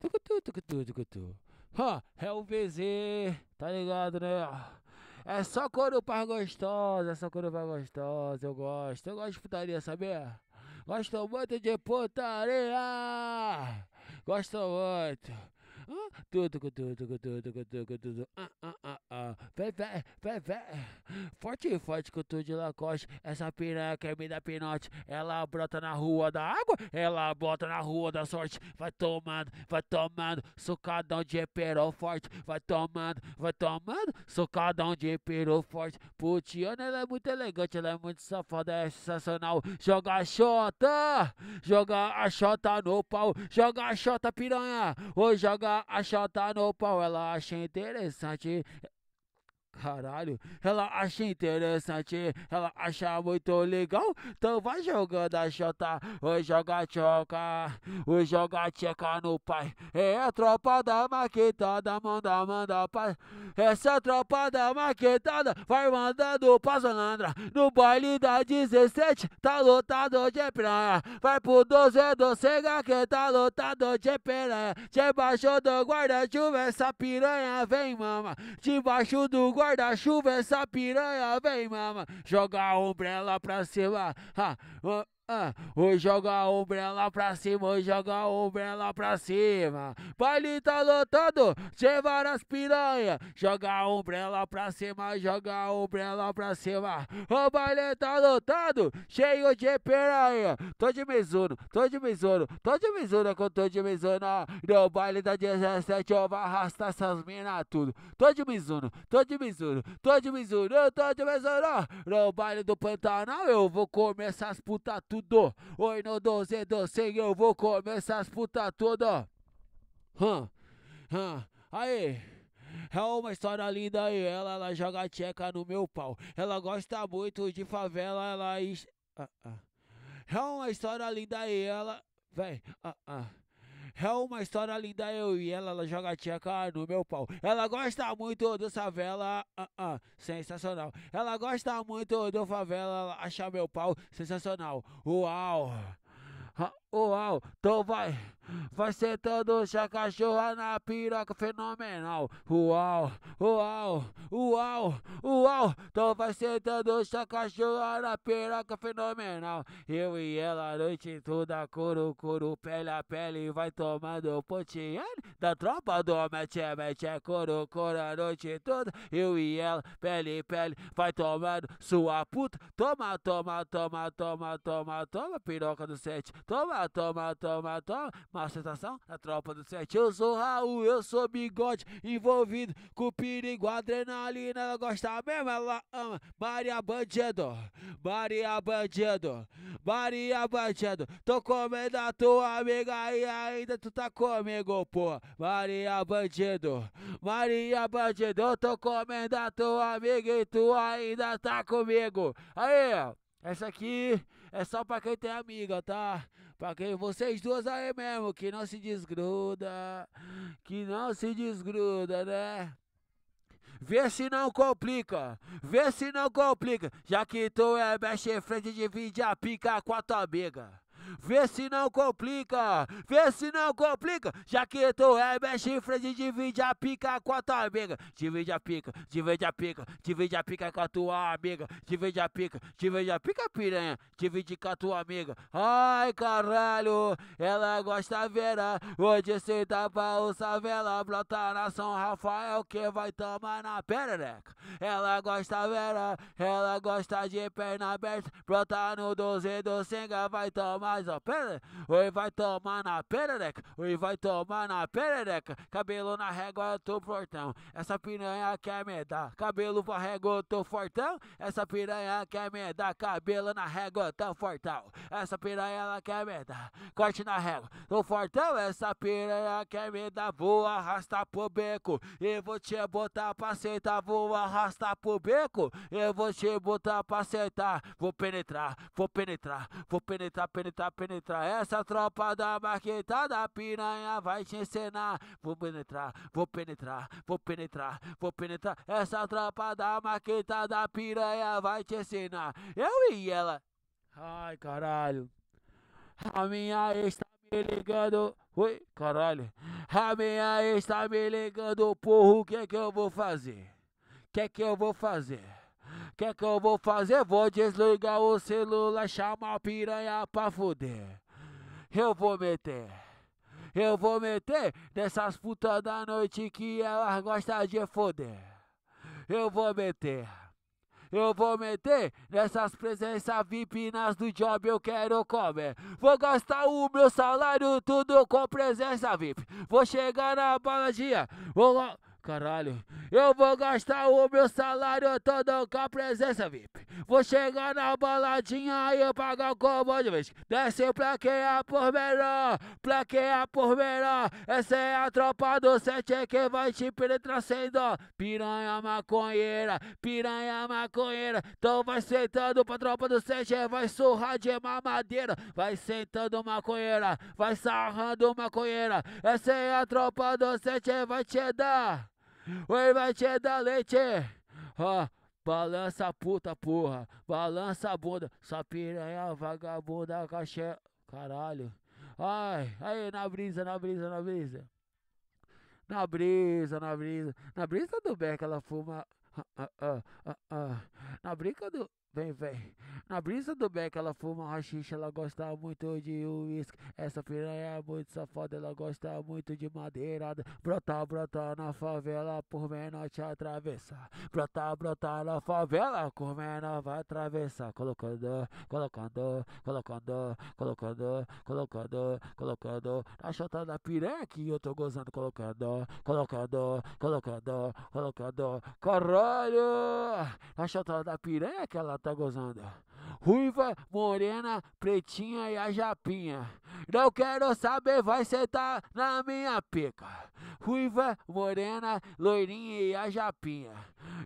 Tucutu, tucutu, tucutu. ah é o VZ, tá ligado, né? É só corupar gostosa, é só corupar gostosa, eu gosto. Eu gosto de putaria, sabia? Gosto muito de putaria! Gosto muito! Tudo, tudo, tudo, tudo, tudo, tudo, tudo. Ah, ah, ah. Não, vem, vem, vem, Forte, forte que eu tô de Lacoste. Essa piranha quer me dar pinote. Ela brota na rua da água, ela brota na rua da sorte. Vai tomando, vai tomando, sucadão de perol forte. Vai tomando, vai tomando, sucadão de perol forte. Putiana, ela é muito elegante, ela é muito safada, é sensacional. Joga a xota, joga a xota no pau, joga a xota piranha, ou joga a xota no pau. Ela acha interessante. Caralho, ela acha interessante, ela acha muito legal. Então vai jogando a chota, oi joga choca, oi joga tcheca no pai. É a tropa da maquetada, manda, manda pai. Essa é tropa da maquetada vai mandando pra Zonandra. No baile da 17, tá lotado de praia. Vai pro 12 do Sega que tá lotado de piranha. Debaixo do guarda-chuva, essa piranha vem mama. Debaixo do guarda guarda-chuva, essa piranha vem, mama. Joga a ombrela pra cima. Ha, ah, ah. ha. Ah, ou joga a lá pra cima, hoje joga a lá pra cima. Baile tá lotado, cheio várias piranha. Joga a lá pra cima, joga a lá pra cima. O baile tá lotado, cheio de piranha. Tô de Mizuno, tô de Mizuno, tô de Mizuno que eu tô de Mizuno. No baile da 17 eu vou arrastar essas minas tudo. Tô de Mizuno, tô de Mizuno, tô de Mizuno, tô de Mizuno. No baile do Pantanal eu vou comer essas putas tudo tudo. Oi, no 12, doze é eu vou comer essas putas toda. Aí, é uma história linda aí. Ela, ela joga tcheca no meu pau. Ela gosta muito de favela, ela. Ah, ah. É uma história linda aí. Ela. Véi, ah, ah. É uma história linda, eu e ela, ela joga tcheca no meu pau. Ela gosta muito do favela, uh -uh, sensacional. Ela gosta muito do favela, ela acha meu pau sensacional. Uau! Ah, Uau, então vai, vai sentando o cachorra na piroca fenomenal. Uau, uau, uau, uau, então vai sentando o cachorra na piroca fenomenal. Eu e ela a noite toda, couro, couro, pele a pele, vai tomando potinho da tropa do mete, mete couro, couro a noite toda. Eu e ela, pele, pele, vai tomando sua puta. Toma, toma, toma, toma, toma, toma, piroca do sete, toma toma, toma, toma, toma. Má sensação na tropa do sete. Eu sou Raul, eu sou bigode, envolvido com perigo, adrenalina. Ela gosta mesmo, ela ama. Maria Bandido, Maria Bandido, Maria Bandido. Tô comendo a tua amiga e ainda tu tá comigo, pô. Maria Bandido, Maria Bandido. tô comendo a tua amiga e tu ainda tá comigo. Aí, essa aqui é só pra quem tem amiga, tá? Paguei vocês duas aí mesmo, que não se desgruda, que não se desgruda, né? Vê se não complica, vê se não complica, já que tu é mexe frente de vídeo a pica com a tua amiga. Vê se não complica, vê se não complica. Já que tu é mexe em divide a pica com a tua amiga. Divide a pica, divide a pica, divide a pica com a tua amiga. Divide a pica, divide a pica piranha, divide com a tua amiga. Ai caralho, ela gosta verá. Hoje se dá pra usar vela, brota na São Rafael que vai tomar na perereca. Ela gosta verá, ela gosta de perna aberta, brota no 12 do Senga, vai tomar mais a perereca, oi vai tomar na perereca, oi vai tomar na perereca, cabelo na régua eu tô fortão, essa piranha quer me dar, cabelo pra régua eu tô fortão, essa piranha quer me dar, cabelo na régua eu tô fortão, essa piranha ela quer me dar, corte na régua, tô fortão, essa piranha quer me dar, vou arrastar pro beco, e vou te botar pra sentar, vou arrastar pro beco, eu vou te botar pra sentar, vou penetrar, vou penetrar, vou penetrar, penetrar vou penetrar. Essa tropa da maquetada, piranha vai te encenar. Vou penetrar, vou penetrar, vou penetrar, vou penetrar. Essa tropa da maquetada, piranha vai te ensinar Eu e ela. Ai, caralho. A minha está me ligando. Oi, caralho. A minha está me ligando, porra. O que é que eu vou fazer? O que é que eu vou fazer? que que eu vou fazer? Vou desligar o celular, chamar a piranha pra foder. Eu vou meter. Eu vou meter nessas putas da noite que elas gostam de foder. Eu vou meter. Eu vou meter nessas presenças VIP nas do job eu quero comer. Vou gastar o meu salário tudo com presença VIP. Vou chegar na baladinha. Vou lá caralho. Eu vou gastar o meu salário todo com a presença VIP. Vou chegar na baladinha e pagar o combo de vez. Desce plaqueia por melhor, plaqueia por melhor. Essa é a tropa do sete que vai te penetrar sem dó. Piranha maconheira, piranha maconheira. Então vai sentando pra tropa do sete, vai surrar de mamadeira. Vai sentando maconheira, vai sarrando maconheira. Essa é a tropa do sete, vai te dar. Oi, vai te dar leite. Ó, balança a puta, porra. Balança a bunda. Sua piranha vagabunda, caché. Caralho. Ai, aí, na brisa, na brisa, na brisa. Na brisa, na brisa. Na brisa do beco ela fuma. Ah, ah, ah, ah, ah. na briga do. Vem, vem. Na brisa do beck, ela fuma rachixa, ela gosta muito de uísque. Essa piranha é muito safada, ela gosta muito de madeirada. Brotar, brotar na favela, por menor te atravessar. Brotar, brotar na favela, por menor vai atravessar. Colocando, colocando, colocando, colocando, colocando, colocando. Na chota da piranha que eu tô gozando. Colocando, colocando, colocando, colocando. Caralho! Na chota da piranha que ela tá gozando. Ruiva, morena, pretinha e a japinha. Não quero saber, vai sentar na minha pica. Ruiva, morena, loirinha e a japinha.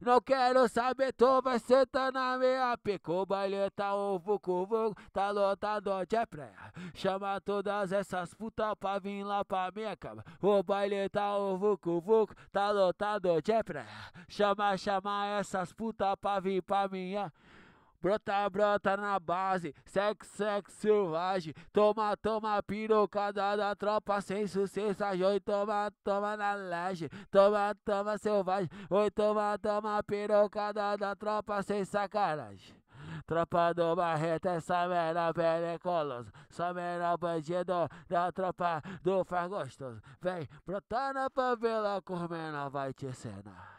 Não quero saber, tu vai sentar na minha pica. O baile tá ovo curvo, tá lotado de praia. Chama todas essas putas pra vir lá pra minha cama. O baile tá ovo curvo, tá lotado de praia. Chama, chama essas putas pra vir pra minha Brota, brota na base, sexo, sexo selvagem. Toma, toma, pirocada da tropa sem sucesso. Oi, toma, toma na laje. Toma, toma selvagem. Oi, toma, toma, pirocada da tropa sem sacanagem. Tropa do Barreto, essa merda é colosa. Só merda bandido da tropa do faz gostoso. Vem brotar na favela, com Cormena é, vai te cenar.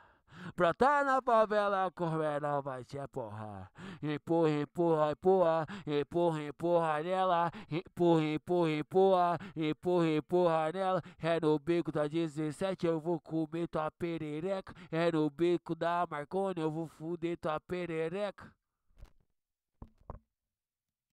Brotar tá na favela, comer vai te empurrar. Empurra, empurra, empurra, empurra, empurra nela. Empurra, empurra, empurra, empurra, empurra nela. É no bico da 17, eu vou comer tua perereca. É no bico da Marconi, eu vou fuder tua perereca.